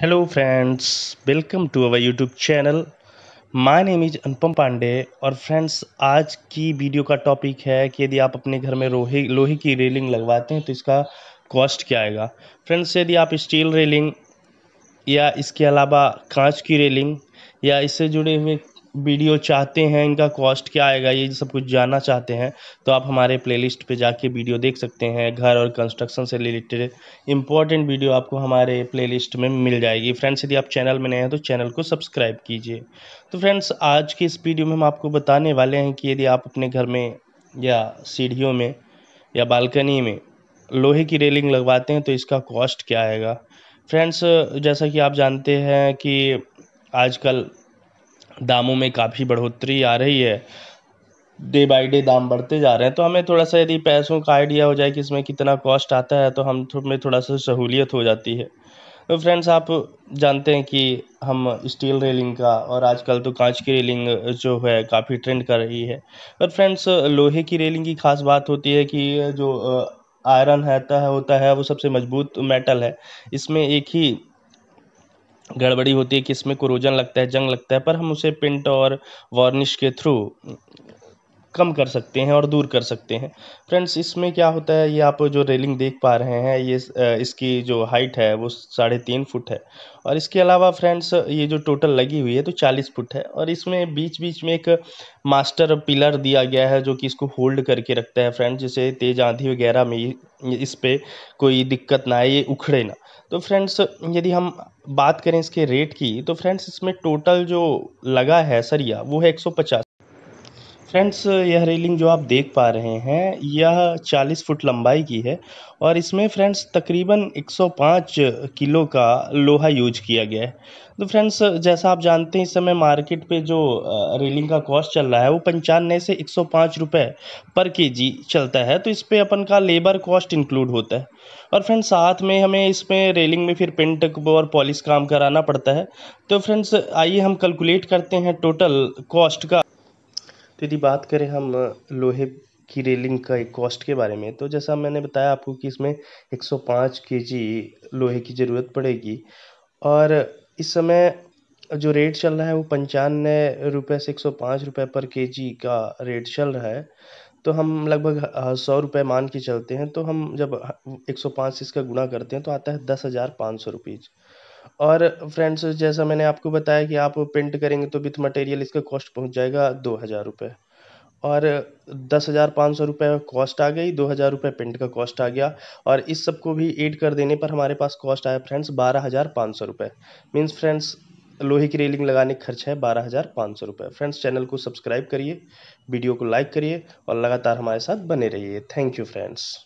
hello friends welcome to our youtube channel my name is Anupam Pandey और friends आज की video का टॉपिक है कि यदि आप अपने घर में रोहे लोहे की रेलिंग लगवाते हैं तो इसका कॉस्ट क्या आएगा फ्रेंड्स यदि आप स्टील रेलिंग या इसके अलावा कांच की रेलिंग या इससे जुड़े हुए वीडियो चाहते हैं इनका कॉस्ट क्या आएगा ये सब कुछ जानना चाहते हैं तो आप हमारे प्लेलिस्ट पे जाके वीडियो देख सकते हैं घर और कंस्ट्रक्शन से रिलेटेड इंपॉर्टेंट वीडियो आपको हमारे प्लेलिस्ट में मिल जाएगी फ्रेंड्स यदि आप चैनल में नए हैं तो चैनल को सब्सक्राइब कीजिए तो फ्रेंड्स आज के इस वीडियो में हम आपको बताने वाले हैं कि यदि आप अपने घर में या सीढ़ियों में या बालकनी में लोहे की रेलिंग लगवाते हैं तो इसका कॉस्ट क्या आएगा फ्रेंड्स जैसा कि आप जानते हैं कि आजकल दामों में काफ़ी बढ़ोतरी आ रही है डे बाई डे दाम बढ़ते जा रहे हैं तो हमें थोड़ा सा यदि पैसों का आइडिया हो जाए कि इसमें कितना कॉस्ट आता है तो हम में थोड़ा सा सहूलियत हो जाती है तो फ्रेंड्स आप जानते हैं कि हम स्टील रेलिंग का और आजकल तो कांच की रेलिंग जो है काफ़ी ट्रेंड कर रही है और फ्रेंड्स लोहे की रेलिंग की खास बात होती है कि जो आयरन रहता है होता है वो सबसे मजबूत मेटल है इसमें एक ही गड़बड़ी होती है कि इसमें कोरोजन लगता है जंग लगता है पर हम उसे पेंट और वार्निश के थ्रू कम कर सकते हैं और दूर कर सकते हैं फ्रेंड्स इसमें क्या होता है ये आप जो रेलिंग देख पा रहे हैं ये इसकी जो हाइट है वो साढ़े तीन फुट है और इसके अलावा फ्रेंड्स ये जो टोटल लगी हुई है तो चालीस फुट है और इसमें बीच बीच में एक मास्टर पिलर दिया गया है जो कि इसको होल्ड करके रखता है फ्रेंड्स जिसे तेज़ आंधी वगैरह में इस पर कोई दिक्कत ना आए ये उखड़े ना तो फ्रेंड्स यदि हम बात करें इसके रेट की तो फ्रेंड्स इसमें टोटल जो लगा है सरिया वो है एक फ्रेंड्स यह रेलिंग जो आप देख पा रहे हैं यह 40 फुट लंबाई की है और इसमें फ्रेंड्स तकरीबन 105 किलो का लोहा यूज किया गया है तो फ्रेंड्स जैसा आप जानते हैं इस समय मार्केट पे जो रेलिंग का कॉस्ट चल रहा है वो पंचानवे से एक सौ पर जी चलता है तो इस पर अपन का लेबर कॉस्ट इंक्लूड होता है और फ्रेंड्स साथ में हमें इसमें रेलिंग में फिर पेंट और पॉलिश काम कराना पड़ता है तो फ्रेंड्स आइए हम कैलकुलेट करते हैं टोटल कॉस्ट का तो यदि बात करें हम लोहे की रेलिंग का एक कॉस्ट के बारे में तो जैसा मैंने बताया आपको कि इसमें एक सौ पाँच के जी लोहे की ज़रूरत पड़ेगी और इस समय जो रेट चल रहा है वो पंचानवे रुपये से एक सौ पाँच रुपये पर के जी का रेट चल रहा है तो हम लगभग सौ रुपये मान के चलते हैं तो हम जब एक सौ पाँच से इसका गुणा करते हैं तो आता है दस हज़ार पाँच सौ रुपीज़ और फ्रेंड्स जैसा मैंने आपको बताया कि आप पेंट करेंगे तो विथ मटेरियल इसका कॉस्ट पहुंच जाएगा दो हज़ार रुपये और दस हज़ार पाँच सौ रुपये कॉस्ट आ गई दो हज़ार रुपये पेंट का कॉस्ट आ गया और इस सब को भी एड कर देने पर हमारे पास कॉस्ट आया फ्रेंड्स बारह हज़ार पाँच सौ रुपये मीन्स फ्रेंड्स लोहे की रेलिंग लगाने का खर्च है बारह हज़ार पाँच सौ रुपये फ्रेंड्स चैनल को सब्सक्राइब करिए वीडियो को लाइक करिए और लगातार हमारे साथ बने रहिए थैंक यू फ्रेंड्स